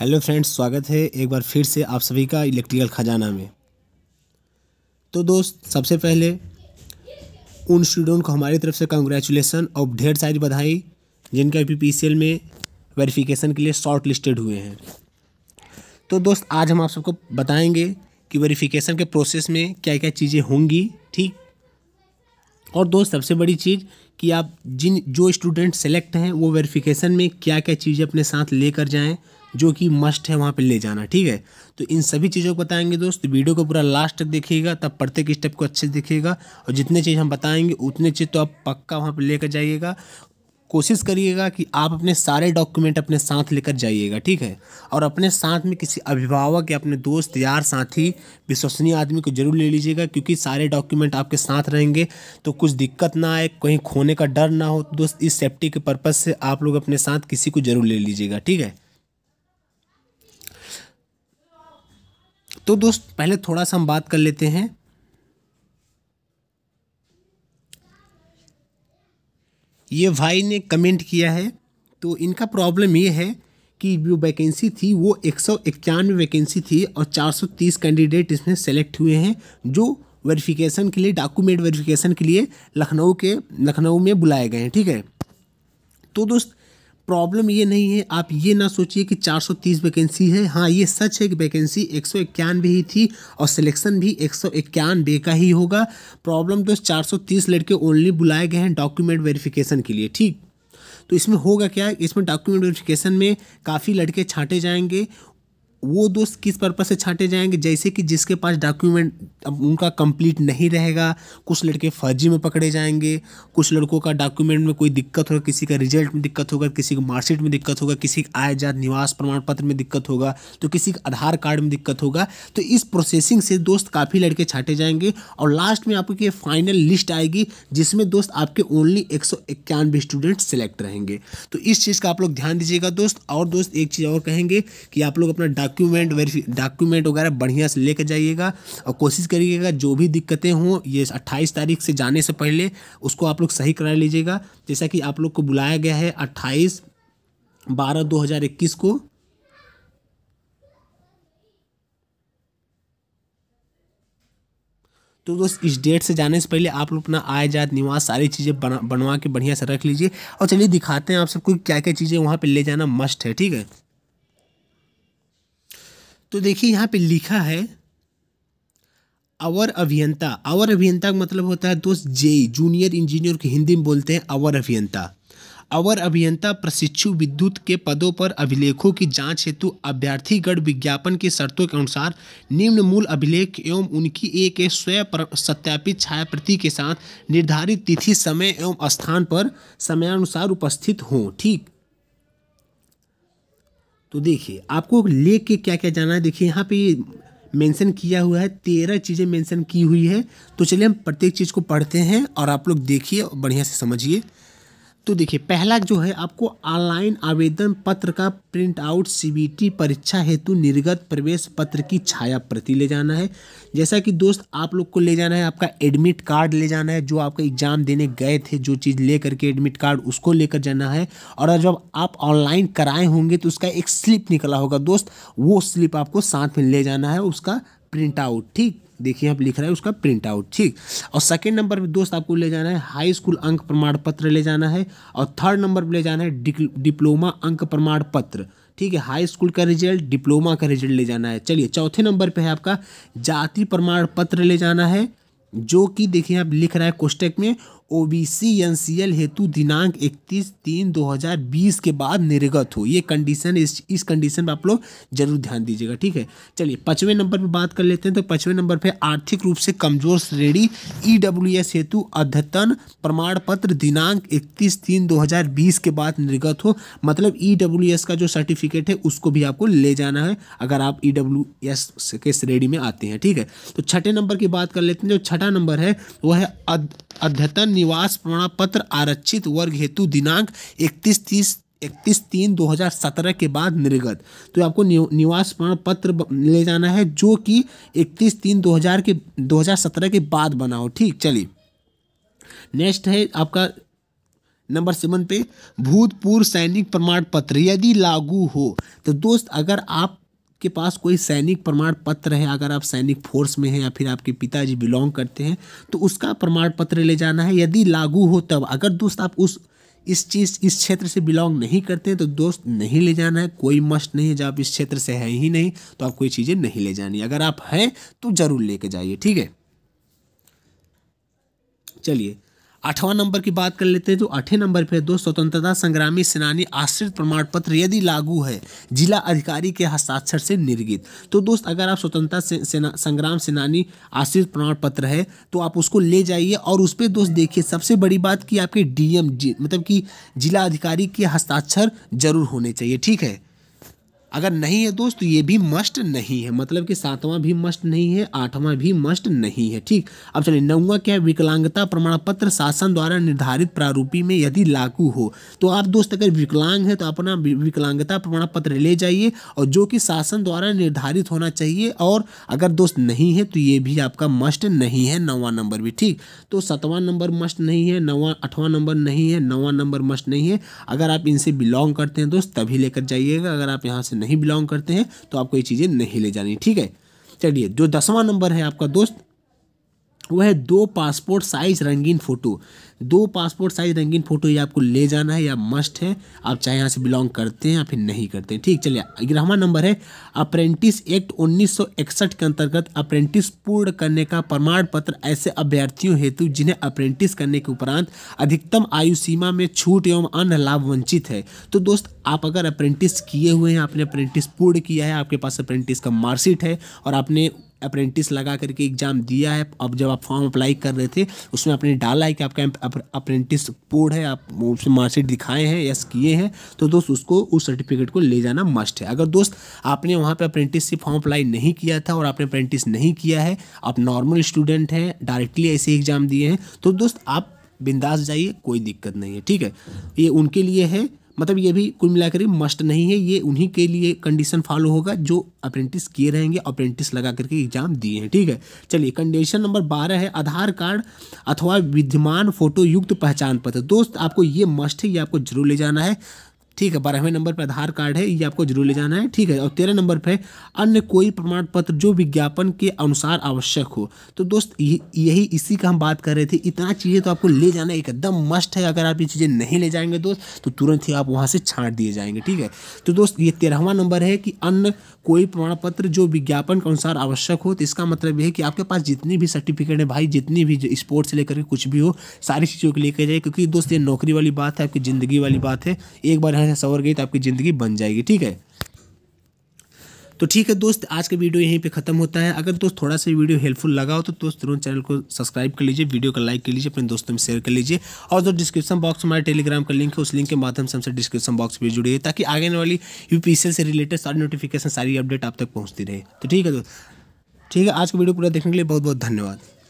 hello friends स्वागत है एक बार फिर से आप सभी का इलेक्ट्रिकल ख़जाना में तो दोस्त सबसे पहले उन स्टूडेंट को हमारी तरफ से कंग्रेचुलेसन और ढेर सारी बधाई जिनका ए में वेरिफिकेशन के लिए शॉर्ट लिस्टेड हुए हैं तो दोस्त आज हम आप सबको बताएंगे कि वेरिफिकेशन के प्रोसेस में क्या क्या चीज़ें होंगी ठीक और दोस्त सबसे बड़ी चीज़ कि आप जिन जो स्टूडेंट सेलेक्ट हैं वो वेरिफिकेशन में क्या क्या चीज़ें अपने साथ लेकर जाएं जो कि मस्ट है वहाँ पे ले जाना ठीक है तो इन सभी चीज़ों को बताएंगे दोस्त वीडियो को पूरा लास्ट तक देखिएगा तब प्रत्येक स्टेप को अच्छे से देखिएगा और जितने चीज़ हम बताएंगे उतने चीज़ तो आप पक्का वहाँ पर लेकर जाइएगा कोशिश करिएगा कि आप अपने सारे डॉक्यूमेंट अपने साथ लेकर जाइएगा ठीक है और अपने साथ में किसी अभिभावक या अपने दोस्त यार साथी विश्वसनीय आदमी को जरूर ले लीजिएगा क्योंकि सारे डॉक्यूमेंट आपके साथ रहेंगे तो कुछ दिक्कत ना आए कहीं खोने का डर ना हो तो दोस्त इस सेफ्टी के पर्पज़ से आप लोग अपने साथ किसी को जरूर ले लीजिएगा ठीक है तो दोस्त पहले थोड़ा सा हम बात कर लेते हैं ये भाई ने कमेंट किया है तो इनका प्रॉब्लम ये है कि जो वैकेंसी थी वो एक सौ इक्यानवे वैकेंसी थी और 430 कैंडिडेट इसमें सेलेक्ट हुए हैं जो वेरिफिकेशन के लिए डॉक्यूमेंट वेरिफिकेशन के लिए लखनऊ के लखनऊ में बुलाए गए हैं ठीक है तो दोस्त प्रॉब्लम ये नहीं है आप ये ना सोचिए कि 430 वैकेंसी है हाँ ये सच है कि वैकेंसी एक सौ ही थी और सिलेक्शन भी एक सौ का ही होगा प्रॉब्लम तो 430 लड़के ओनली बुलाए गए हैं डॉक्यूमेंट वेरिफिकेशन के लिए ठीक तो इसमें होगा क्या इसमें डॉक्यूमेंट वेरिफिकेशन में काफ़ी लड़के छाटे जाएंगे वो दोस्त किस पर्पज़ से छांटे जाएंगे जैसे कि जिसके पास डॉक्यूमेंट उनका कंप्लीट नहीं रहेगा कुछ लड़के फर्जी में पकड़े जाएंगे कुछ लड़कों का डॉक्यूमेंट में कोई दिक्कत होगा किसी का रिजल्ट में दिक्कत होगा किसी को मार्कशीट में दिक्कत होगा किसी का आय जात निवास प्रमाण पत्र में दिक्कत होगा तो किसी का आधार कार्ड में दिक्कत होगा तो इस प्रोसेसिंग से दोस्त काफ़ी लड़के छाटे जाएंगे और लास्ट में आपकी फाइनल लिस्ट आएगी जिसमें दोस्त आपके ओनली एक स्टूडेंट सेलेक्ट रहेंगे तो इस चीज़ का आप लोग ध्यान दीजिएगा दोस्त और दोस्त एक चीज़ और कहेंगे कि आप लोग अपना डॉक्यूमेंट वेरीफी डॉक्यूमेंट वगैरह बढ़िया से लेकर जाइएगा और कोशिश करिएगा जो भी दिक्कतें हों ये अट्ठाईस तारीख से जाने से पहले उसको आप लोग सही करा लीजिएगा जैसा कि आप लोग को बुलाया गया है अट्ठाईस बारह दो हज़ार इक्कीस को तो दोस्त इस डेट से जाने से पहले आप लोग अपना आय जात निवास सारी चीज़ें बना बनवा के बढ़िया से रख लीजिए और चलिए दिखाते हैं आप सबको क्या क्या चीज़ें वहाँ पे ले जाना मस्ट है ठीक है तो देखिए यहाँ पे लिखा है अवर अभियंता अवर अभियंता का मतलब होता है दोस्त जे जूनियर इंजीनियर को हिंदी में बोलते हैं अवर अभियंता अवर अभियंता प्रशिक्षु विद्युत के पदों पर अभिलेखों की जांच हेतु अभ्यर्थीगढ़ विज्ञापन की शर्तों के अनुसार निम्न मूल अभिलेख एवं उनकी एक एक स्वयं सत्यापित छायाप्रति के साथ निर्धारित तिथि समय एवं स्थान पर समयानुसार उपस्थित हों ठीक तो देखिए आपको ले के क्या क्या जाना है देखिए यहाँ पे मेंशन किया हुआ है तेरह चीज़ें मेंशन की हुई है तो चलिए हम प्रत्येक चीज़ को पढ़ते हैं और आप लोग देखिए बढ़िया से समझिए तो देखिए पहला जो है आपको ऑनलाइन आवेदन पत्र का प्रिंट आउट सी परीक्षा हेतु निर्गत प्रवेश पत्र की छाया प्रति ले जाना है जैसा कि दोस्त आप लोग को ले जाना है आपका एडमिट कार्ड ले जाना है जो आपका एग्ज़ाम देने गए थे जो चीज़ ले करके एडमिट कार्ड उसको लेकर जाना है और जब आप ऑनलाइन कराए होंगे तो उसका एक स्लिप निकला होगा दोस्त वो स्लिप आपको साथ में ले जाना है उसका प्रिंट आउट ठीक देखिए आप लिख रहे हैं उसका प्रिंट आउट ठीक और सेकेंड नंबर पर दोस्त आपको ले जाना है हाई स्कूल अंक प्रमाण पत्र ले जाना है और थर्ड नंबर पर ले जाना है डिप्लोमा अंक प्रमाण पत्र ठीक है हाई स्कूल का रिजल्ट डिप्लोमा का रिजल्ट ले जाना है चलिए चौथे नंबर पे है आपका जाति प्रमाण पत्र ले जाना है जो कि देखिए आप लिख रहा है कोष्टक में ओबीसी एनसीएल हेतु दिनांक 31 तीन 2020 के बाद निर्गत हो ये कंडीशन इस इस कंडीशन पर आप लोग जरूर ध्यान दीजिएगा ठीक है चलिए पाँचवें नंबर पर बात कर लेते हैं तो पाँचवें नंबर पर आर्थिक रूप से कमजोर श्रेणी ई e हेतु अद्यतन प्रमाण पत्र दिनांक इकतीस तीन बीस के बाद निर्गत हो मतलब ई e का जो सर्टिफिकेट है उसको भी आपको ले जाना है अगर आप ई e के श्रेणी में आते हैं ठीक है तो छठे नंबर की बात कर लेते हैं जो छठा नंबर है वह है अद्यतन निवास प्रमाण पत्र आरक्षित वर्ग हेतु दिनांक इकतीस तीस इकतीस तीन दो हज़ार सत्रह के बाद निर्गत तो आपको निवास प्रमाण पत्र ले जाना है जो कि इकतीस तीन दो हज़ार के दो हज़ार सत्रह के बाद बनाओ ठीक चलिए नेक्स्ट है आपका नंबर सेवन पे भूतपूर्व सैनिक प्रमाण पत्र यदि लागू हो तो दोस्त अगर आप आपके पास कोई सैनिक प्रमाण पत्र है अगर आप सैनिक फोर्स में हैं या फिर आपके पिताजी बिलोंग करते हैं तो उसका प्रमाण पत्र ले जाना है यदि लागू हो तब अगर दोस्त आप उस इस चीज़ इस क्षेत्र से बिलोंग नहीं करते हैं तो दोस्त नहीं ले जाना है कोई मस्ट नहीं है जब आप इस क्षेत्र से हैं ही नहीं तो आप कोई चीज़ें नहीं ले जानी अगर आप हैं तो ज़रूर लेके जाइए ठीक है चलिए आठवां नंबर की बात कर लेते हैं तो आठवें नंबर पर दो स्वतंत्रता संग्रामी सेनानी आश्रित प्रमाण पत्र यदि लागू है जिला अधिकारी के हस्ताक्षर से निर्गित तो दोस्त अगर आप स्वतंत्रता से, सेना संग्राम सेनानी आश्रित प्रमाण पत्र है तो आप उसको ले जाइए और उस पर दोस्त देखिए सबसे बड़ी बात कि आपके डी मतलब कि जिला अधिकारी के हस्ताक्षर जरूर होने चाहिए ठीक है अगर नहीं है दोस्त तो ये भी मस्ट नहीं है मतलब कि सातवां भी मस्ट नहीं है आठवां भी मस्ट नहीं है ठीक अब चलिए नौवा क्या है विकलांगता प्रमाण पत्र शासन द्वारा निर्धारित प्रारूपी में यदि लागू हो तो आप दोस्त अगर विकलांग है तो अपना विकलांगता प्रमाण पत्र ले जाइए और जो कि शासन द्वारा निर्धारित होना चाहिए और अगर दोस्त नहीं है तो ये भी आपका मस्ट नहीं है नौवा नंबर भी ठीक तो सतवां नंबर मस्ट नहीं है नवा अठवां नंबर नहीं है नवा नंबर मस्ट नहीं है अगर आप इनसे बिलोंग करते हैं दोस्त तभी लेकर जाइएगा अगर आप यहाँ से नहीं बिलोंग करते हैं तो आपको ये चीज़ें नहीं ले जानी ठीक है चलिए जो दसवां नंबर है आपका दोस्त वह है दो पासपोर्ट साइज रंगीन फ़ोटो दो पासपोर्ट साइज रंगीन फ़ोटो ये आपको ले जाना है या मस्ट है आप चाहे यहाँ से बिलोंग करते हैं या फिर नहीं करते हैं ठीक चलिए ग्रहवा नंबर है अप्रेंटिस एक्ट उन्नीस के अंतर्गत अप्रेंटिस पूर्ण करने का प्रमाण पत्र ऐसे अभ्यर्थियों हेतु जिन्हें अप्रेंटिस करने के उपरांत अधिकतम आयु सीमा में छूट एवं अन्य लाभ वंचित है तो दोस्त आप अगर अप्रेंटिस किए हुए हैं आपने अप्रेंटिस पूर्ण किया है आपके पास अप्रेंटिस का मार्कशीट है और आपने अप्रेंटिस लगा करके एग्ज़ाम दिया है अब जब आप फॉर्म अप्लाई कर रहे थे उसमें आपने डाला है कि आपका अप्रेंटिस पोर्ड है आप उसमें मार्कशीट दिखाए हैं यस किए हैं तो दोस्त उसको उस सर्टिफिकेट को ले जाना मस्ट है अगर दोस्त आपने वहाँ पर अप्रेंटिस से फॉर्म अप्लाई नहीं किया था और आपने अप्रेंटिस नहीं किया है आप नॉर्मल स्टूडेंट हैं डायरेक्टली ऐसे एग्ज़ाम दिए हैं तो दोस्त आप बिंदास जाइए कोई दिक्कत नहीं है ठीक है ये उनके लिए है मतलब ये भी कुल मिलाकर मस्ट नहीं है ये उन्हीं के लिए कंडीशन फॉलो होगा जो अप्रेंटिस किए रहेंगे अप्रेंटिस लगा करके एग्जाम दिए हैं ठीक है चलिए कंडीशन नंबर बारह है आधार कार्ड अथवा विद्यमान फोटो युक्त पहचान पत्र दोस्त आपको ये मस्ट है ये आपको जरूर ले जाना है ठीक है बारहवें नंबर पर आधार कार्ड है ये आपको जरूर ले जाना है ठीक है और तेरह नंबर पर अन्य कोई प्रमाण पत्र जो विज्ञापन के अनुसार आवश्यक हो तो दोस्त यही इसी का हम बात कर रहे थे इतना चीज़ें तो आपको ले जाना एकदम मस्ट है अगर आप ये चीज़ें नहीं ले जाएंगे दोस्त तो तुरंत ही आप वहाँ से छाँट दिए जाएंगे ठीक है तो दोस्त ये तेरहवा नंबर है कि अन्य कोई प्रमाण पत्र जो विज्ञापन के अनुसार आवश्यक हो तो इसका मतलब यह है कि आपके पास जितनी भी सर्टिफिकेट है भाई जितनी भी स्पोर्ट्स से लेकर के कुछ भी हो सारी चीज़ों को लेकर जाए क्योंकि दोस्त ये नौकरी वाली बात है आपकी ज़िंदगी वाली बात है एक बार तरह से गई तो आपकी ज़िंदगी बन जाएगी ठीक है तो ठीक है दोस्त आज का वीडियो यहीं पे ख़त्म होता है अगर दोस्त थोड़ा सा वीडियो हेल्पफुल लगा हो तो दोस्त तुरंत चैनल को सब्सक्राइब कर लीजिए वीडियो को लाइक कर लीजिए अपने दोस्तों में शेयर कर लीजिए और जो डिस्क्रिप्शन बॉक्स हमारे टेलीग्राम का लिंक है उस लिंक के माध्यम से हमसे डिस्क्रिप्शन बॉक्स भी जुड़िए ताकि आगे वाली यू से रिलेटेड सारी नोटिफिकेशन सारी अपडेट आप तक पहुँचती रहे तो ठीक है दोस्त ठीक है आज का वीडियो पूरा देखने के लिए बहुत बहुत धन्यवाद